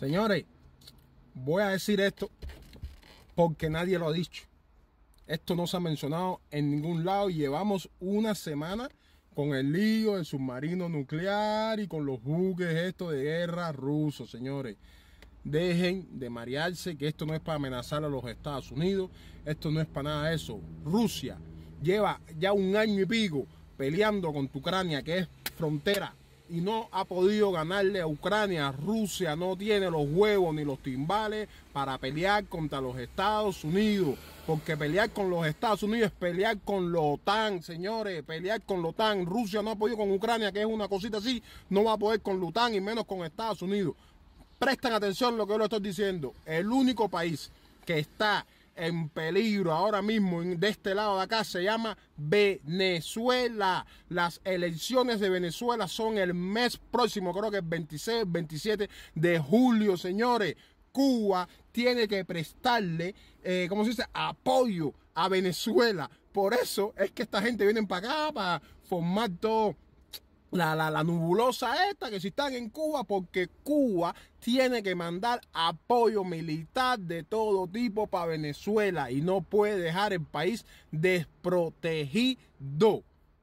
Señores, voy a decir esto porque nadie lo ha dicho. Esto no se ha mencionado en ningún lado. Llevamos una semana con el lío del submarino nuclear y con los buques estos de guerra rusos, señores. Dejen de marearse que esto no es para amenazar a los Estados Unidos. Esto no es para nada de eso. Rusia lleva ya un año y pico peleando con Ucrania, que es frontera y no ha podido ganarle a Ucrania. Rusia no tiene los huevos ni los timbales para pelear contra los Estados Unidos. Porque pelear con los Estados Unidos es pelear con la OTAN, señores. Pelear con la OTAN. Rusia no ha podido con Ucrania, que es una cosita así. No va a poder con la OTAN y menos con Estados Unidos. Presten atención a lo que yo les estoy diciendo. El único país que está en peligro ahora mismo de este lado de acá se llama Venezuela. Las elecciones de Venezuela son el mes próximo, creo que es 26, 27 de julio, señores. Cuba tiene que prestarle, como eh, ¿cómo se dice?, apoyo a Venezuela. Por eso es que esta gente viene para acá, para formar todo la, la, nubulosa esta que si están en Cuba porque Cuba tiene que mandar apoyo militar de todo tipo para Venezuela y no puede dejar el país desprotegido.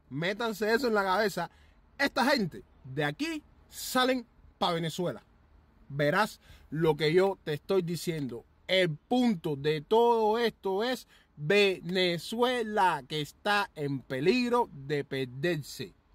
Métanse eso en la cabeza. Esta gente de aquí salen para Venezuela. Verás lo que yo te estoy diciendo. El punto de todo esto es Venezuela que está en peligro de perderse.